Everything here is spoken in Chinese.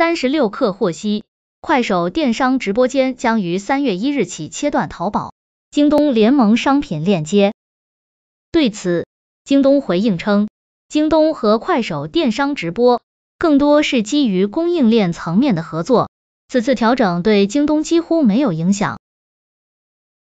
三十六氪获悉，快手电商直播间将于三月一日起切断淘宝、京东联盟商品链接。对此，京东回应称，京东和快手电商直播更多是基于供应链层面的合作，此次调整对京东几乎没有影响。